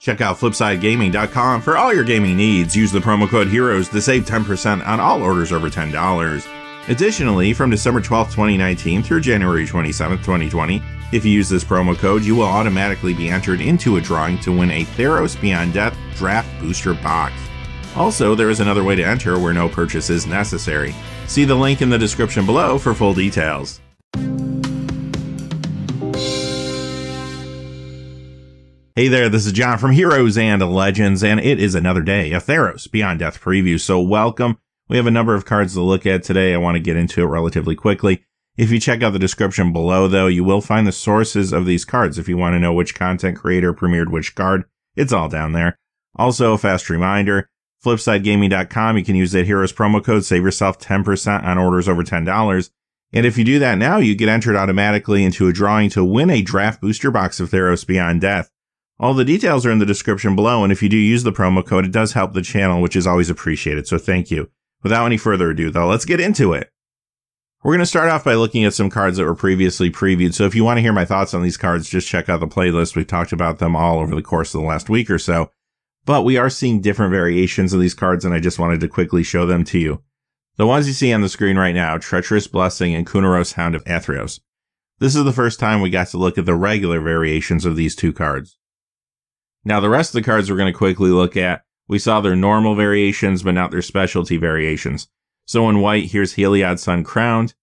Check out FlipsideGaming.com for all your gaming needs. Use the promo code HEROES to save 10% on all orders over $10. Additionally, from December 12, 2019 through January 27, 2020, if you use this promo code, you will automatically be entered into a drawing to win a Theros Beyond Death Draft Booster Box. Also, there is another way to enter where no purchase is necessary. See the link in the description below for full details. Hey there, this is John from Heroes and Legends, and it is another day of Theros Beyond Death preview. So, welcome. We have a number of cards to look at today. I want to get into it relatively quickly. If you check out the description below, though, you will find the sources of these cards if you want to know which content creator premiered which card. It's all down there. Also, a fast reminder flipsidegaming.com, you can use that Heroes promo code, save yourself 10% on orders over $10. And if you do that now, you get entered automatically into a drawing to win a draft booster box of Theros Beyond Death. All the details are in the description below, and if you do use the promo code, it does help the channel, which is always appreciated, so thank you. Without any further ado, though, let's get into it. We're going to start off by looking at some cards that were previously previewed, so if you want to hear my thoughts on these cards, just check out the playlist. We've talked about them all over the course of the last week or so, but we are seeing different variations of these cards, and I just wanted to quickly show them to you. The ones you see on the screen right now, Treacherous Blessing and Kunaros Hound of Athreos. This is the first time we got to look at the regular variations of these two cards. Now, the rest of the cards we're going to quickly look at, we saw their normal variations, but not their specialty variations. So in white, here's Heliod Sun Crowned,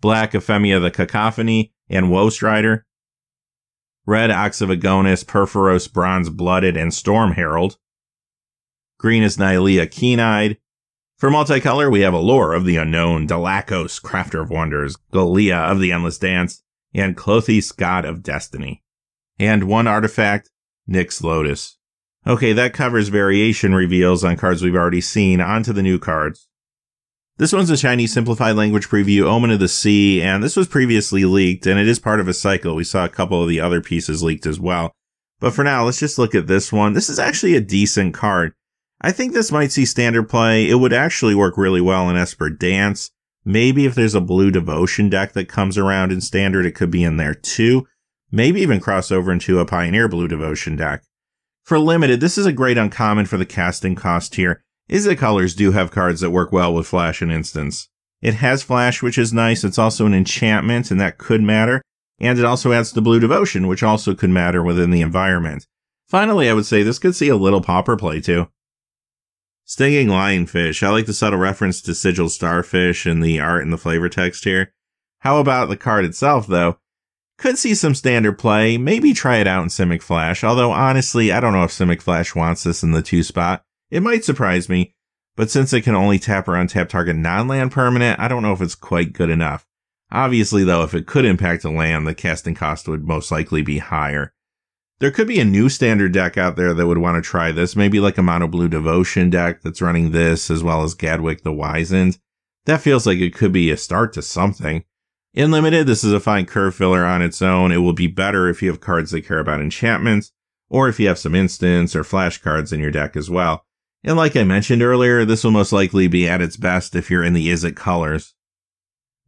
black, Ephemia the Cacophony, and Woe Strider, red, Oxyvagonis, Perforos, Bronze Blooded, and Storm Herald, green is Nylea Keen Eyed, for multicolor, we have Allure of the Unknown, Delacos, Crafter of Wonders, Golia of the Endless Dance, and Clothis, God of Destiny. And one artifact, Nyx Lotus. Okay, that covers variation reveals on cards we've already seen. On to the new cards. This one's a Chinese simplified language preview, Omen of the Sea, and this was previously leaked, and it is part of a cycle. We saw a couple of the other pieces leaked as well. But for now, let's just look at this one. This is actually a decent card. I think this might see standard play. It would actually work really well in Esper Dance. Maybe if there's a blue devotion deck that comes around in standard, it could be in there too maybe even cross over into a Pioneer Blue Devotion deck. For limited, this is a great uncommon for the casting cost here, is that colors do have cards that work well with Flash and Instance. It has Flash, which is nice. It's also an enchantment, and that could matter. And it also adds the Blue Devotion, which also could matter within the environment. Finally, I would say this could see a little popper play too. Stinging Lionfish. I like the subtle reference to Sigil Starfish and the art and the flavor text here. How about the card itself, though? Could see some standard play, maybe try it out in Simic Flash, although honestly, I don't know if Simic Flash wants this in the 2 spot. It might surprise me, but since it can only tap or untap target non-land permanent, I don't know if it's quite good enough. Obviously though, if it could impact a land, the casting cost would most likely be higher. There could be a new standard deck out there that would want to try this, maybe like a Mono Blue Devotion deck that's running this, as well as Gadwick the Wizened. That feels like it could be a start to something. In limited, this is a fine curve filler on its own. It will be better if you have cards that care about enchantments, or if you have some instants or flashcards in your deck as well. And like I mentioned earlier, this will most likely be at its best if you're in the Is It colors.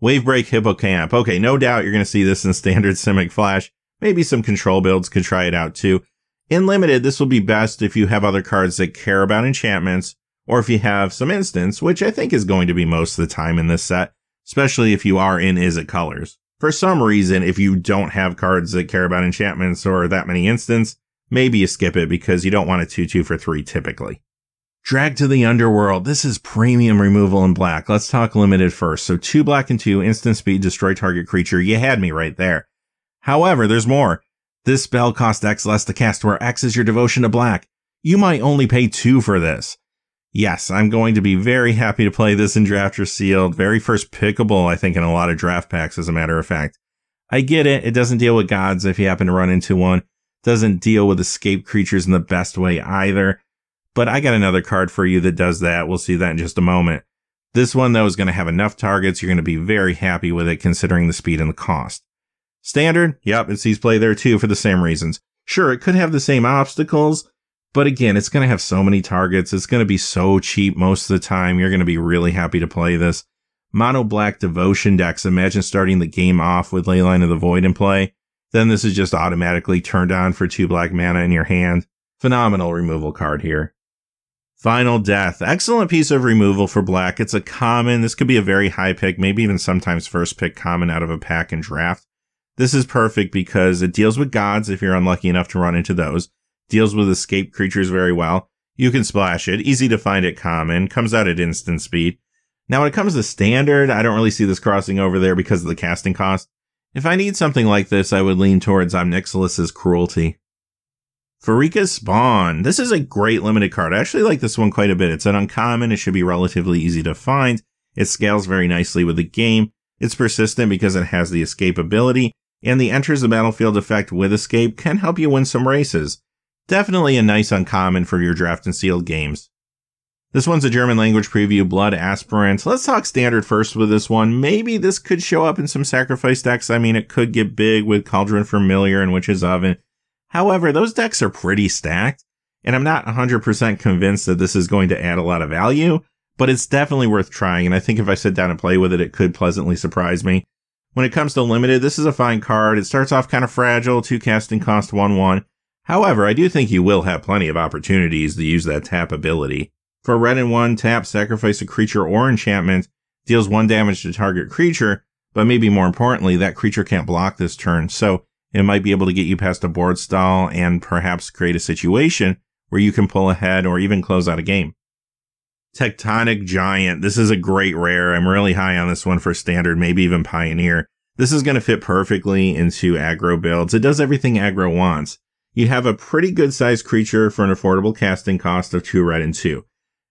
Wavebreak Hippocamp. Okay, no doubt you're going to see this in standard Simic Flash. Maybe some control builds could try it out too. In limited, this will be best if you have other cards that care about enchantments, or if you have some instants, which I think is going to be most of the time in this set especially if you are in Is It Colors. For some reason, if you don't have cards that care about enchantments or that many instants, maybe you skip it because you don't want a 2-2 for 3 typically. Drag to the Underworld. This is premium removal in black. Let's talk limited first. So 2 black and 2, instant speed, destroy target creature. You had me right there. However, there's more. This spell costs X less to cast, where X is your devotion to black. You might only pay 2 for this yes, I'm going to be very happy to play this in Drafter Sealed. Very first pickable, I think, in a lot of draft packs, as a matter of fact. I get it. It doesn't deal with gods if you happen to run into one. It doesn't deal with escape creatures in the best way either. But I got another card for you that does that. We'll see that in just a moment. This one, though, is going to have enough targets. You're going to be very happy with it considering the speed and the cost. Standard, yep, it sees play there too for the same reasons. Sure, it could have the same obstacles, but again, it's going to have so many targets. It's going to be so cheap most of the time. You're going to be really happy to play this. Mono black devotion decks. Imagine starting the game off with Leyline of the Void in play. Then this is just automatically turned on for two black mana in your hand. Phenomenal removal card here. Final Death. Excellent piece of removal for black. It's a common. This could be a very high pick, maybe even sometimes first pick common out of a pack and draft. This is perfect because it deals with gods if you're unlucky enough to run into those deals with escape creatures very well. You can splash it, easy to find at common, comes out at instant speed. Now when it comes to standard, I don't really see this crossing over there because of the casting cost. If I need something like this, I would lean towards Omnixilus's Cruelty. Farika's Spawn. This is a great limited card. I actually like this one quite a bit. It's an uncommon. It should be relatively easy to find. It scales very nicely with the game. It's persistent because it has the escape ability, and the enters the battlefield effect with escape can help you win some races. Definitely a nice uncommon for your draft and sealed games. This one's a German language preview, Blood Aspirant. Let's talk standard first with this one. Maybe this could show up in some sacrifice decks. I mean, it could get big with Cauldron Familiar and Witch's Oven. However, those decks are pretty stacked, and I'm not 100% convinced that this is going to add a lot of value, but it's definitely worth trying, and I think if I sit down and play with it, it could pleasantly surprise me. When it comes to Limited, this is a fine card. It starts off kind of fragile, 2 casting cost 1-1. However, I do think you will have plenty of opportunities to use that tap ability. For red and one, tap, sacrifice a creature or enchantment, deals one damage to target creature, but maybe more importantly, that creature can't block this turn, so it might be able to get you past a board stall and perhaps create a situation where you can pull ahead or even close out a game. Tectonic Giant. This is a great rare. I'm really high on this one for standard, maybe even pioneer. This is going to fit perfectly into aggro builds. It does everything aggro wants you have a pretty good sized creature for an affordable casting cost of two red and two.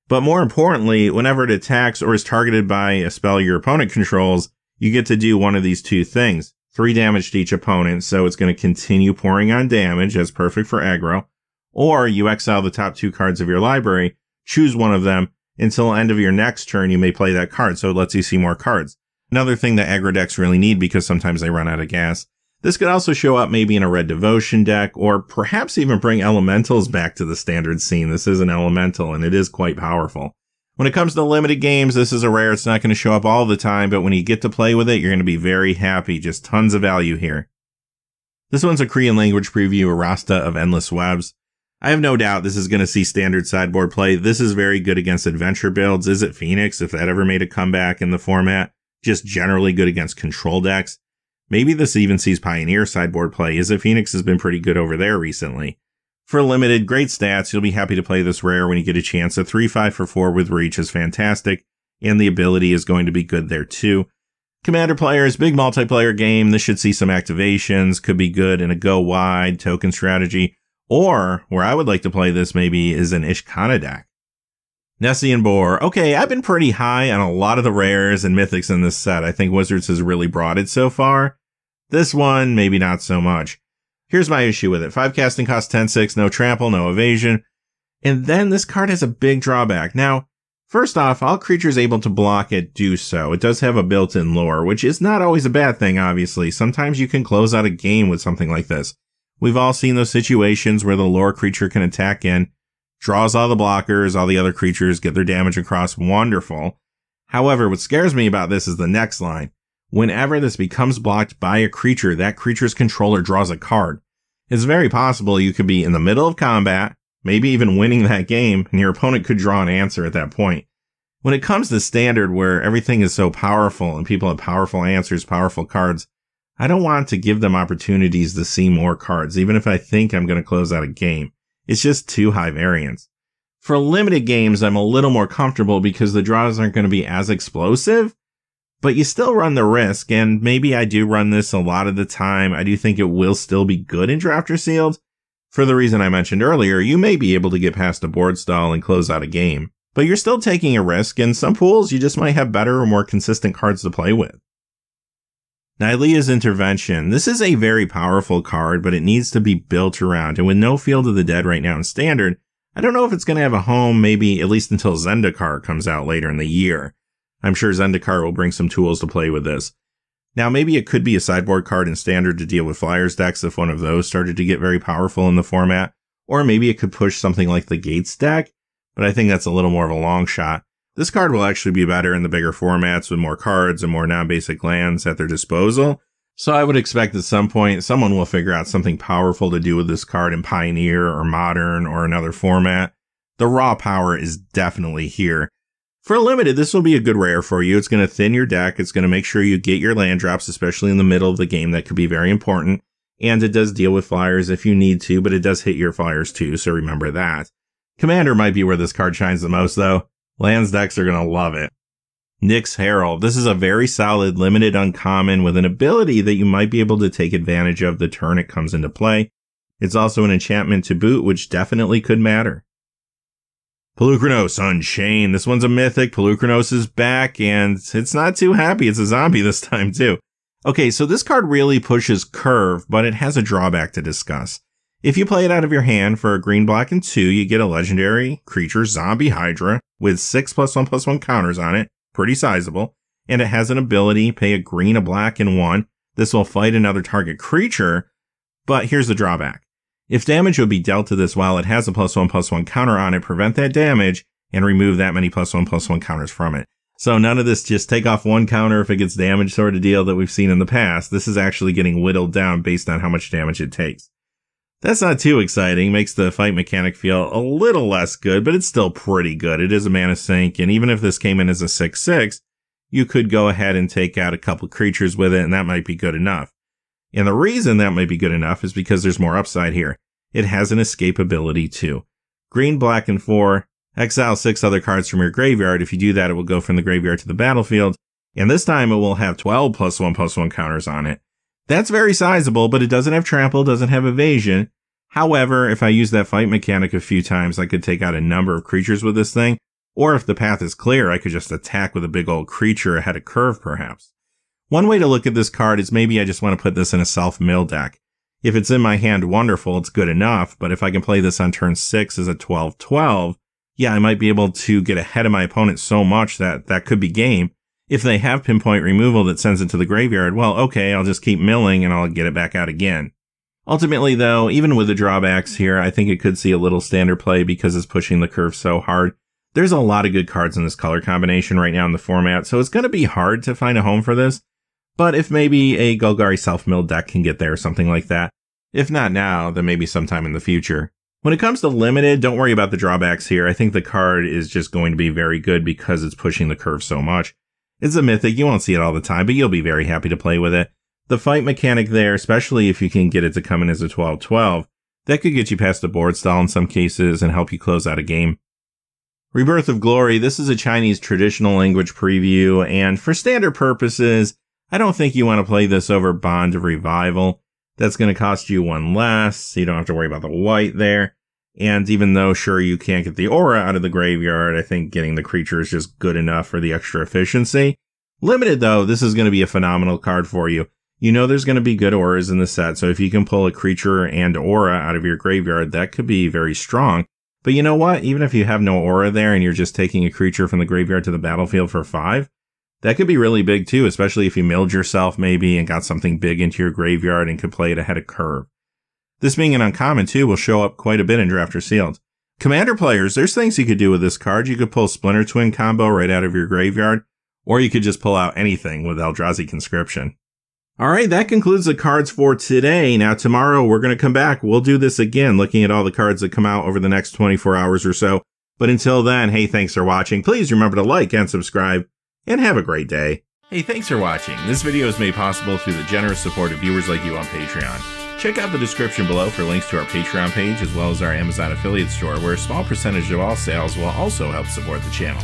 But more importantly, whenever it attacks or is targeted by a spell your opponent controls, you get to do one of these two things. Three damage to each opponent, so it's going to continue pouring on damage as perfect for aggro. Or you exile the top two cards of your library, choose one of them, until end of your next turn you may play that card, so it lets you see more cards. Another thing that aggro decks really need because sometimes they run out of gas this could also show up maybe in a red devotion deck, or perhaps even bring elementals back to the standard scene. This is an elemental, and it is quite powerful. When it comes to limited games, this is a rare. It's not going to show up all the time, but when you get to play with it, you're going to be very happy. Just tons of value here. This one's a Korean language preview, Arasta of Endless Webs. I have no doubt this is going to see standard sideboard play. This is very good against adventure builds. Is it Phoenix, if that ever made a comeback in the format? Just generally good against control decks. Maybe this even sees Pioneer sideboard play, as the Phoenix has been pretty good over there recently. For limited, great stats, you'll be happy to play this rare when you get a chance. A 3-5 for 4 with reach is fantastic, and the ability is going to be good there too. Commander players, big multiplayer game. This should see some activations, could be good in a go wide token strategy. Or where I would like to play this maybe is an Ishkana deck. Nessie and Boar. Okay, I've been pretty high on a lot of the rares and mythics in this set. I think Wizards has really brought it so far. This one, maybe not so much. Here's my issue with it. 5 casting costs 10 6, no trample, no evasion. And then this card has a big drawback. Now, first off, all creatures able to block it do so. It does have a built-in lore, which is not always a bad thing, obviously. Sometimes you can close out a game with something like this. We've all seen those situations where the lore creature can attack in draws all the blockers, all the other creatures get their damage across. Wonderful. However, what scares me about this is the next line. Whenever this becomes blocked by a creature, that creature's controller draws a card. It's very possible you could be in the middle of combat, maybe even winning that game, and your opponent could draw an answer at that point. When it comes to standard where everything is so powerful and people have powerful answers, powerful cards, I don't want to give them opportunities to see more cards, even if I think I'm going to close out a game. It's just too high variance. For limited games, I'm a little more comfortable because the draws aren't going to be as explosive, but you still run the risk, and maybe I do run this a lot of the time. I do think it will still be good in Drafter Sealed. For the reason I mentioned earlier, you may be able to get past a board stall and close out a game, but you're still taking a risk, and some pools you just might have better or more consistent cards to play with. Nylea's Intervention. This is a very powerful card, but it needs to be built around. And with no Field of the Dead right now in Standard, I don't know if it's going to have a home maybe at least until Zendikar comes out later in the year. I'm sure Zendikar will bring some tools to play with this. Now, maybe it could be a sideboard card in Standard to deal with Flyers decks if one of those started to get very powerful in the format. Or maybe it could push something like the Gates deck, but I think that's a little more of a long shot. This card will actually be better in the bigger formats with more cards and more non-basic lands at their disposal. So I would expect at some point someone will figure out something powerful to do with this card in Pioneer or Modern or another format. The raw power is definitely here. For limited, this will be a good rare for you. It's going to thin your deck. It's going to make sure you get your land drops, especially in the middle of the game. That could be very important. And it does deal with flyers if you need to, but it does hit your flyers too, so remember that. Commander might be where this card shines the most, though. Land's decks are going to love it. Nyx Herald. This is a very solid limited uncommon with an ability that you might be able to take advantage of the turn it comes into play. It's also an enchantment to boot, which definitely could matter. Pelucranos Unchained. This one's a mythic. Pelucranos is back, and it's not too happy. It's a zombie this time, too. Okay, so this card really pushes curve, but it has a drawback to discuss. If you play it out of your hand for a green, black, and two, you get a legendary creature, Zombie Hydra, with six plus one plus one counters on it, pretty sizable, and it has an ability, pay a green, a black, and one. This will fight another target creature, but here's the drawback. If damage would be dealt to this while it has a plus one plus one counter on it, prevent that damage and remove that many plus one plus one counters from it. So none of this just take off one counter if it gets damaged sort of deal that we've seen in the past. This is actually getting whittled down based on how much damage it takes. That's not too exciting. Makes the fight mechanic feel a little less good, but it's still pretty good. It is a mana sink, and even if this came in as a 6-6, you could go ahead and take out a couple creatures with it, and that might be good enough. And the reason that might be good enough is because there's more upside here. It has an escape ability too. Green, black, and four. Exile six other cards from your graveyard. If you do that, it will go from the graveyard to the battlefield. And this time it will have 12 plus one plus one counters on it. That's very sizable, but it doesn't have trample, doesn't have evasion. However, if I use that fight mechanic a few times, I could take out a number of creatures with this thing. Or if the path is clear, I could just attack with a big old creature ahead of curve, perhaps. One way to look at this card is maybe I just want to put this in a self-mill deck. If it's in my hand, wonderful, it's good enough, but if I can play this on turn 6 as a 12-12, yeah, I might be able to get ahead of my opponent so much that that could be game, if they have pinpoint removal that sends it to the graveyard, well, okay, I'll just keep milling and I'll get it back out again. Ultimately, though, even with the drawbacks here, I think it could see a little standard play because it's pushing the curve so hard. There's a lot of good cards in this color combination right now in the format, so it's going to be hard to find a home for this. But if maybe a Golgari self-mill deck can get there or something like that, if not now, then maybe sometime in the future. When it comes to limited, don't worry about the drawbacks here. I think the card is just going to be very good because it's pushing the curve so much. It's a mythic, you won't see it all the time, but you'll be very happy to play with it. The fight mechanic there, especially if you can get it to come in as a 12-12, that could get you past the board stall in some cases and help you close out a game. Rebirth of Glory, this is a Chinese traditional language preview, and for standard purposes, I don't think you want to play this over Bond Revival. That's going to cost you one less, so you don't have to worry about the white there. And even though, sure, you can't get the aura out of the graveyard, I think getting the creature is just good enough for the extra efficiency. Limited, though, this is going to be a phenomenal card for you. You know there's going to be good auras in the set, so if you can pull a creature and aura out of your graveyard, that could be very strong. But you know what? Even if you have no aura there and you're just taking a creature from the graveyard to the battlefield for five, that could be really big too, especially if you milled yourself maybe and got something big into your graveyard and could play it ahead of curve. This being an uncommon too will show up quite a bit in Drafter Sealed. Commander players, there's things you could do with this card. You could pull Splinter Twin combo right out of your graveyard, or you could just pull out anything with Eldrazi Conscription. All right, that concludes the cards for today. Now tomorrow we're going to come back. We'll do this again, looking at all the cards that come out over the next 24 hours or so. But until then, hey, thanks for watching. Please remember to like and subscribe, and have a great day. Hey, thanks for watching. This video is made possible through the generous support of viewers like you on Patreon. Check out the description below for links to our Patreon page as well as our Amazon affiliate store, where a small percentage of all sales will also help support the channel.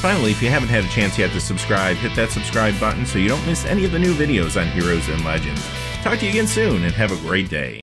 Finally, if you haven't had a chance yet to subscribe, hit that subscribe button so you don't miss any of the new videos on Heroes and Legends. Talk to you again soon and have a great day.